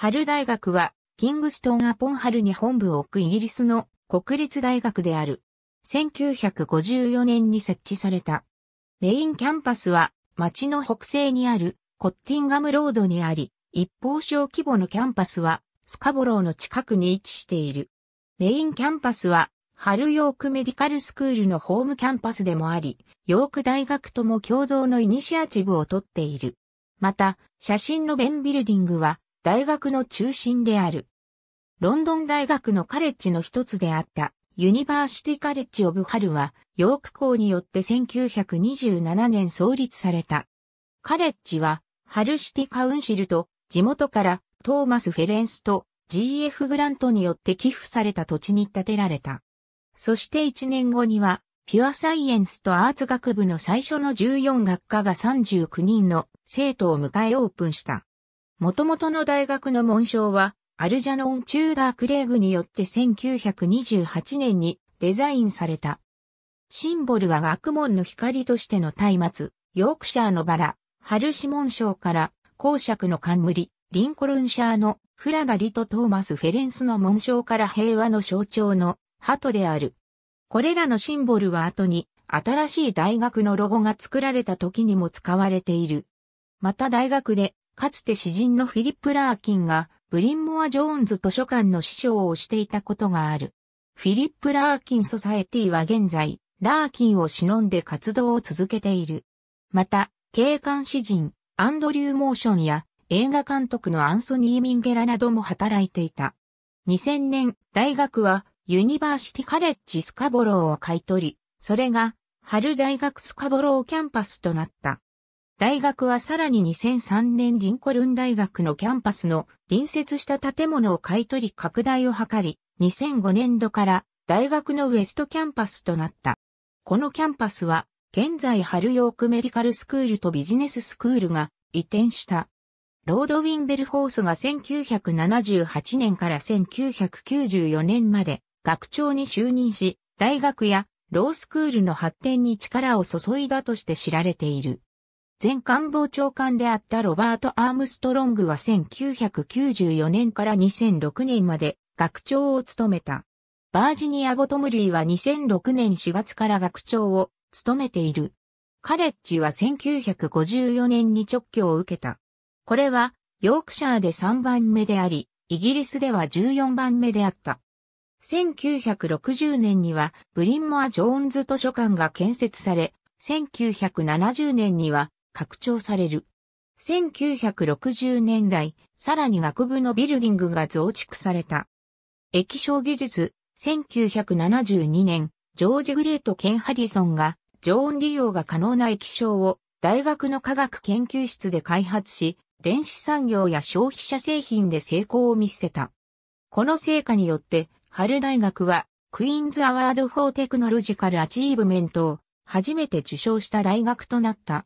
ハル大学は、キングストンアポンハルに本部を置くイギリスの国立大学である。1954年に設置された。メインキャンパスは、町の北西にあるコッティンガムロードにあり、一方小規模のキャンパスは、スカボローの近くに位置している。メインキャンパスは、ハルヨークメディカルスクールのホームキャンパスでもあり、ヨーク大学とも共同のイニシアチブをとっている。また、写真のベンビルディングは、大学の中心である。ロンドン大学のカレッジの一つであったユニバーシティカレッジ・オブ・ハルは、ヨーク校によって1927年創立された。カレッジは、ハルシティカウンシルと、地元からトーマス・フェレンスと GF グラントによって寄付された土地に建てられた。そして1年後には、ピュアサイエンスとアーツ学部の最初の14学科が39人の生徒を迎えオープンした。元々の大学の紋章は、アルジャノン・チューダー・クレーグによって1928年にデザインされた。シンボルは学問の光としての松明、ヨークシャーのバラ、ハルシモン賞から公爵の冠、リンコルンシャーのフラガリとトーマス・フェレンスの紋章から平和の象徴の鳩である。これらのシンボルは後に新しい大学のロゴが作られた時にも使われている。また大学でかつて詩人のフィリップ・ラーキンがブリンモア・ジョーンズ図書館の師匠をしていたことがある。フィリップ・ラーキン・ソサエティは現在、ラーキンを忍んで活動を続けている。また、警官詩人、アンドリュー・モーションや映画監督のアンソニー・ミンゲラなども働いていた。2000年、大学はユニバーシティ・カレッジ・スカボローを買い取り、それが、春大学スカボローキャンパスとなった。大学はさらに2003年リンコルン大学のキャンパスの隣接した建物を買い取り拡大を図り、2005年度から大学のウエストキャンパスとなった。このキャンパスは、現在ハルヨークメディカルスクールとビジネススクールが移転した。ロードウィンベルフォースが1978年から1994年まで学長に就任し、大学やロースクールの発展に力を注いだとして知られている。前官房長官であったロバート・アームストロングは1994年から2006年まで学長を務めた。バージニア・ボトムリーは2006年4月から学長を務めている。カレッジは1954年に直挙を受けた。これは、ヨークシャーで3番目であり、イギリスでは14番目であった。1960年には、ブリンモア・ジョーンズ図書館が建設され、1970年には、拡張される。1960年代、さらに学部のビルディングが増築された。液晶技術、1972年、ジョージ・グレート・ケン・ハリソンが、常温利用が可能な液晶を大学の科学研究室で開発し、電子産業や消費者製品で成功を見せた。この成果によって、ハル大学は、クイーンズ・アワード・フォー・テクノロジカル・アチーブメントを初めて受賞した大学となった。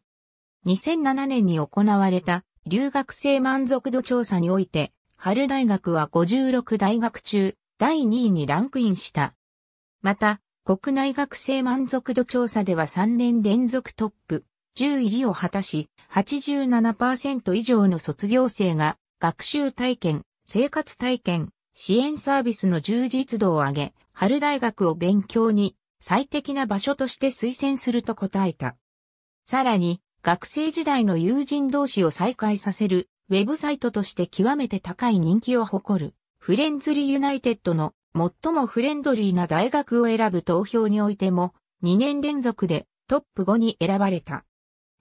2007年に行われた留学生満足度調査において、春大学は56大学中第2位にランクインした。また、国内学生満足度調査では3年連続トップ10入りを果たし、87%以上の卒業生が学習体験、生活体験、支援サービスの充実度を上げ、春大学を勉強に最適な場所として推薦すると答えた。さらに、学生時代の友人同士を再会させる、ウェブサイトとして極めて高い人気を誇る、フレンズリーユナイテッドの最もフレンドリーな大学を選ぶ投票においても、2年連続でトップ5に選ばれた。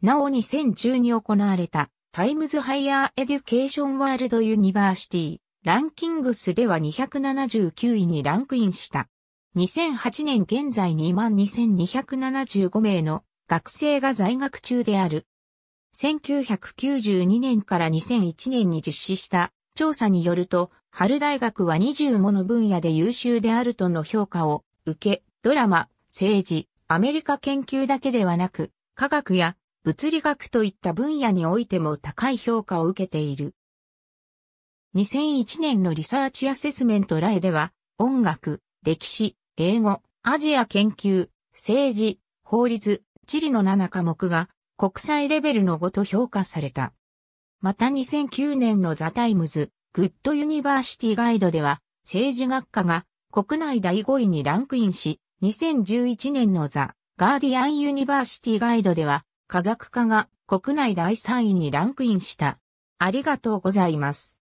なお2010に行われたタイムズハイヤーエデュケーションワールドユニバーシティランキングスでは279位にランクインした。2008年現在22,275名の学生が在学中である。1992年から2001年に実施した調査によると、春大学は20もの分野で優秀であるとの評価を受け、ドラマ、政治、アメリカ研究だけではなく、科学や物理学といった分野においても高い評価を受けている。2001年のリサーチアセスメント来では、音楽、歴史、英語、アジア研究、政治、法律、チリの7科目が国際レベルの5と評価された。また2009年のザ・タイムズ、グッド・ユニバーシティ・ガイドでは、政治学科が国内第5位にランクインし、2011年のザ・ガーディアン・ユニバーシティ・ガイドでは、科学科が国内第3位にランクインした。ありがとうございます。